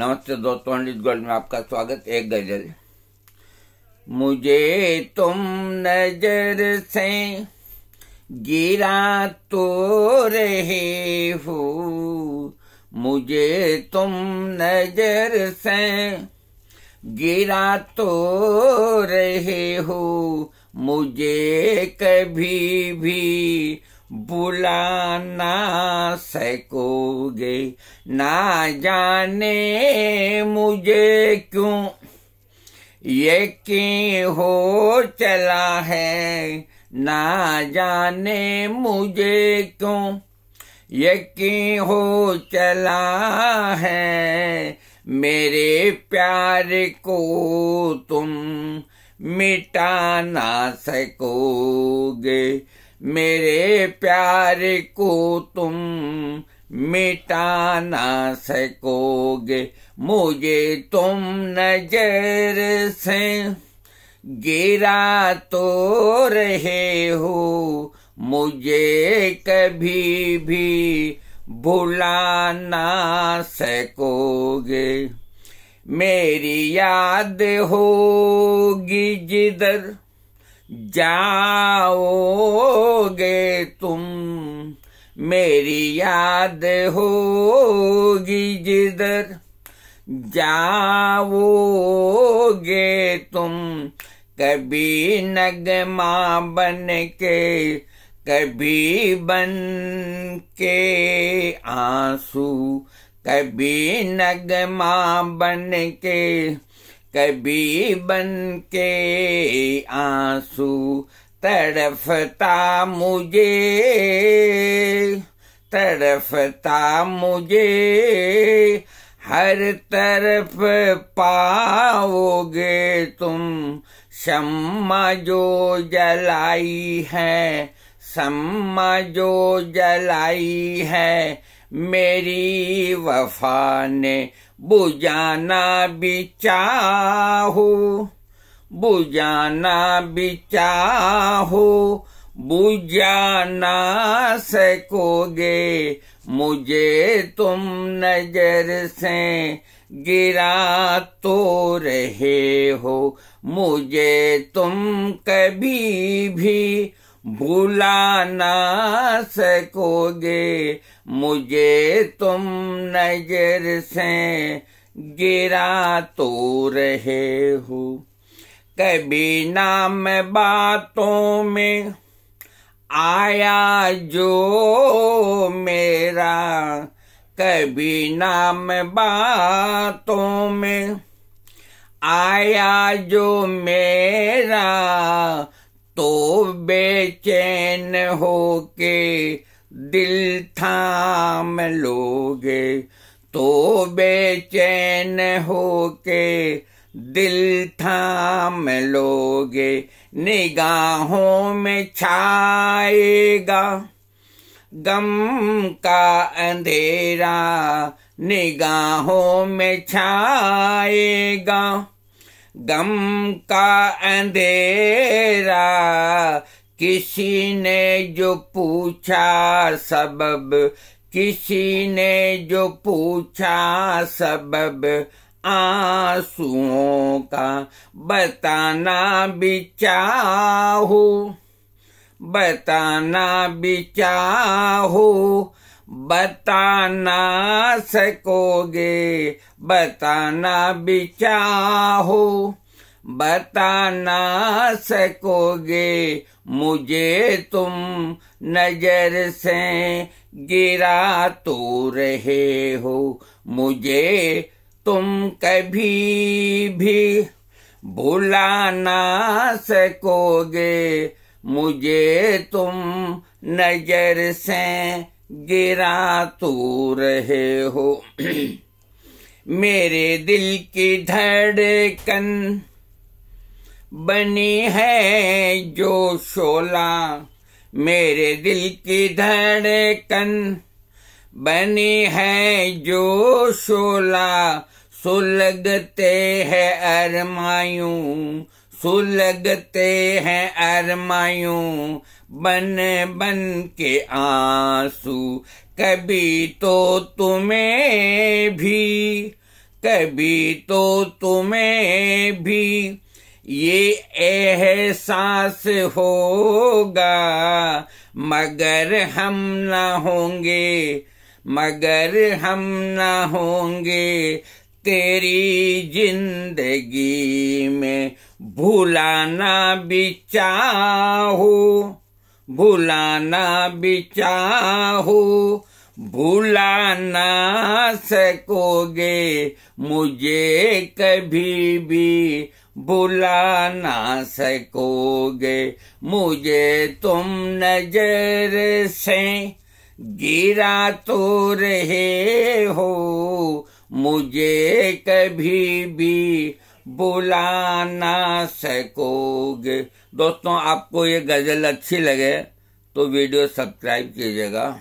नमस्ते दोस्तों पंडित गोल्ड में आपका स्वागत एक गजल मुझे तुम नजर से गिरा तो रहे हो मुझे तुम नजर से गिरा तो रहे हो मुझे कभी भी बुलाना सकोगे ना जाने मुझे क्यों ये की हो चला है ना जाने मुझे क्यों ये की हो चला है मेरे प्यार को तुम मिटा ना सकोगे मेरे प्यार को तुम मिटा ना सकोगे मुझे तुम नजर से गिरा तो रहे हो मुझे कभी भी भुला ना सकोगे मेरी याद होगी जिधर जाओगे तुम मेरी याद होगी जिधर जाओगे तुम कभी नगमा बन के कभी बन के आंसू कभी नगमा बन के कभी बन के आंसू तड़फता मुझे तड़फता मुझे हर तरफ पाओगे तुम शम्मा जो जलाई है शम्मा जो जलाई है मेरी वफा ने बुझाना बिचाहो चाहो बुझाना भी बुझाना सकोगे मुझे तुम नजर से गिरा तो रहे हो मुझे तुम कभी भी भूला ना सकोगे मुझे तुम नजर से गिरा तो रहे हो कभी नाम बातों में आया जो मेरा कभी नाम बातों में आया जो मेरा तो बेचैन होके दिल थाम लोगे तो बेचैन हो के दिल थाम लोगे निगाहों में छाएगा गम का अंधेरा निगाहों में छाएगा गम का अंधेरा किसी ने जो पूछा सबब किसी ने जो पूछा सबब आंसुओं का बताना बिचाहू बताना बिचाहू बताना सकोगे बताना भी चाहो बताना सकोगे मुझे तुम नजर से गिरा तो रहे हो मुझे तुम कभी भी भुलाना सकोगे मुझे तुम नजर से गिरा तू रहे हो मेरे दिल की धड़कन बनी है जो शोला मेरे दिल की धड़कन बनी है जो शोला सुलगते हैं अरमायूं सुलगते हैं अरमायूं बन बन के आंसू कभी तो तुम्हें भी कभी तो तुम्हें भी ये एहसास होगा मगर हम ना होंगे मगर हम ना होंगे तेरी जिंदगी में भुलाना भी चाहो भुलाना भी भुला ना सकोगे मुझे कभी भी भुला ना सकोगे मुझे तुम नजर से गिरा तो रहे हो मुझे कभी भी बुला ना सकोगे दोस्तों आपको ये गज़ल अच्छी लगे तो वीडियो सब्सक्राइब कीजिएगा